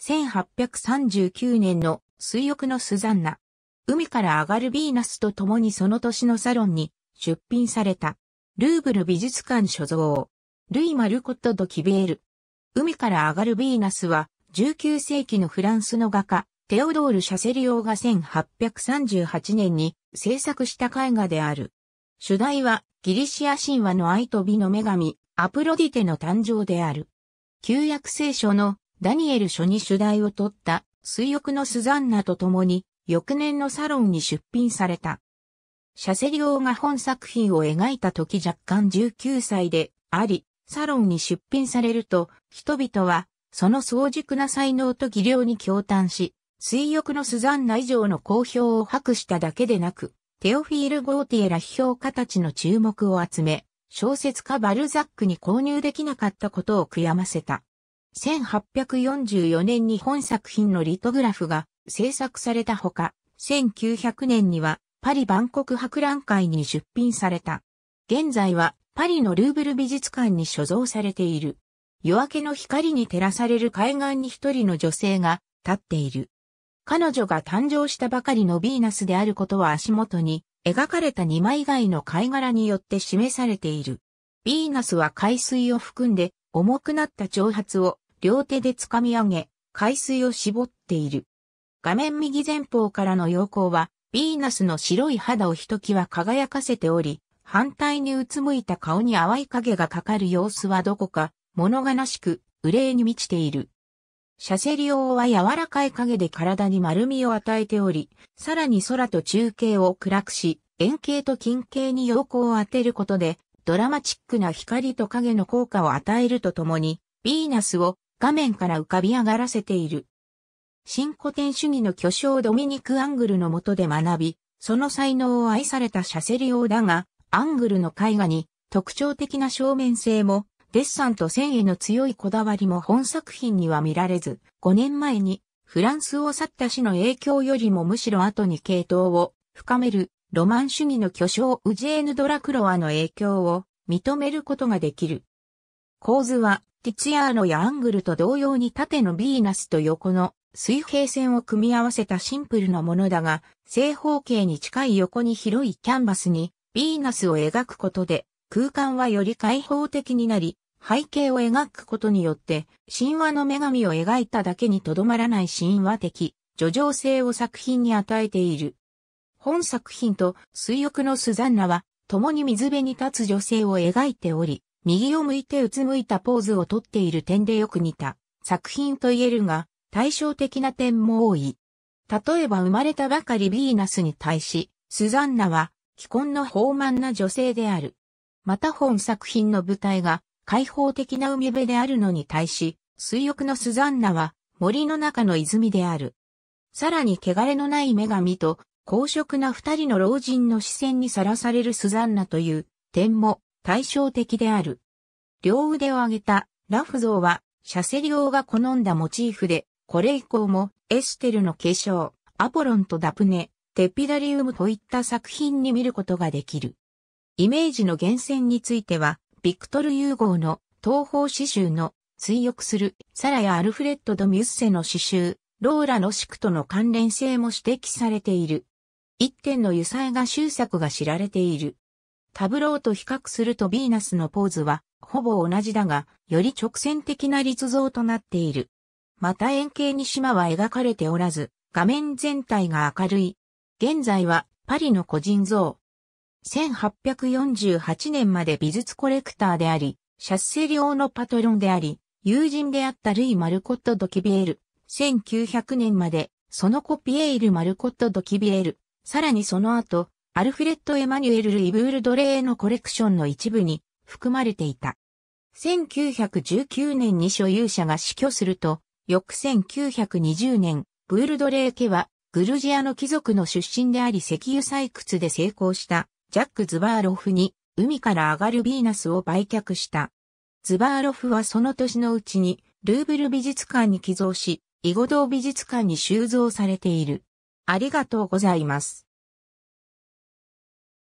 1839年の水浴のスザンナ。海から上がるヴィーナスと共にその年のサロンに出品された。ルーブル美術館所蔵。ルイ・マルコット・ド・キベール。海から上がるヴィーナスは19世紀のフランスの画家、テオドール・シャセリオが1838年に制作した絵画である。主題はギリシア神話の愛と美の女神、アプロディテの誕生である。旧約聖書のダニエル書に主題を取った水浴のスザンナと共に翌年のサロンに出品された。シャセリオが本作品を描いた時若干19歳であり、サロンに出品されると、人々は、その早熟な才能と技量に驚嘆し、水浴のスザンナ以上の好評を博しただけでなく、テオフィール・ゴーティエら批評家たちの注目を集め、小説家バルザックに購入できなかったことを悔やませた。1844年に本作品のリトグラフが制作されたほか、1900年にはパリ万国博覧会に出品された。現在はパリのルーブル美術館に所蔵されている。夜明けの光に照らされる海岸に一人の女性が立っている。彼女が誕生したばかりのヴィーナスであることは足元に描かれた2枚以外の貝殻によって示されている。ヴィーナスは海水を含んで重くなった長髪を両手で掴み上げ、海水を絞っている。画面右前方からの陽光は、ヴィーナスの白い肌をひときわ輝かせており、反対にうつむいた顔に淡い影がかかる様子はどこか、物悲しく、憂いに満ちている。シャセリオは柔らかい影で体に丸みを与えており、さらに空と中継を暗くし、円形と近景に陽光を当てることで、ドラマチックな光と影の効果を与えるとともに、ヴィーナスを画面から浮かび上がらせている。新古典主義の巨匠ドミニク・アングルの下で学び、その才能を愛されたシャセリオだが、アングルの絵画に特徴的な正面性も、デッサンと線への強いこだわりも本作品には見られず、5年前にフランスを去った死の影響よりもむしろ後に系統を深めるロマン主義の巨匠ウジェーヌ・ドラクロアの影響を認めることができる。構図は、ティツヤーノやアングルと同様に縦のヴィーナスと横の水平線を組み合わせたシンプルなものだが、正方形に近い横に広いキャンバスにヴィーナスを描くことで、空間はより開放的になり、背景を描くことによって、神話の女神を描いただけにとどまらない神話的、叙情性を作品に与えている。本作品と水浴のスザンナは、共に水辺に立つ女性を描いており、右を向いてうつむいたポーズをとっている点でよく似た作品と言えるが、対照的な点も多い。例えば生まれたばかりヴィーナスに対し、スザンナは既婚の豊満な女性である。また本作品の舞台が開放的な海辺であるのに対し、水浴のスザンナは森の中の泉である。さらに汚れのない女神と公職な二人の老人の視線にさらされるスザンナという点も対照的である。両腕を上げたラフ像はシャセリオが好んだモチーフで、これ以降もエステルの化粧、アポロンとダプネ、テピダリウムといった作品に見ることができる。イメージの源泉については、ビクトル・ユーゴーの東方詩集の追憶するサラやアルフレッド・ド・ミュッセの詩集、ローラのシクとの関連性も指摘されている。一点の油彩画集作が知られている。タブローと比較するとヴィーナスのポーズは、ほぼ同じだが、より直線的な立像となっている。また円形に島は描かれておらず、画面全体が明るい。現在は、パリの個人像。1848年まで美術コレクターであり、シャッセリオのパトロンであり、友人であったルイ・マルコット・ドキビエル。1900年まで、そのコピエール・マルコット・ドキビエル。さらにその後、アルフレッド・エマニュエル・ルイブール・ドレーのコレクションの一部に含まれていた。1919年に所有者が死去すると、翌1920年、ブールドレー家はグルジアの貴族の出身であり石油採掘で成功したジャック・ズバーロフに海から上がるヴィーナスを売却した。ズバーロフはその年のうちにルーブル美術館に寄贈し、イゴド美術館に収蔵されている。ありがとうございます。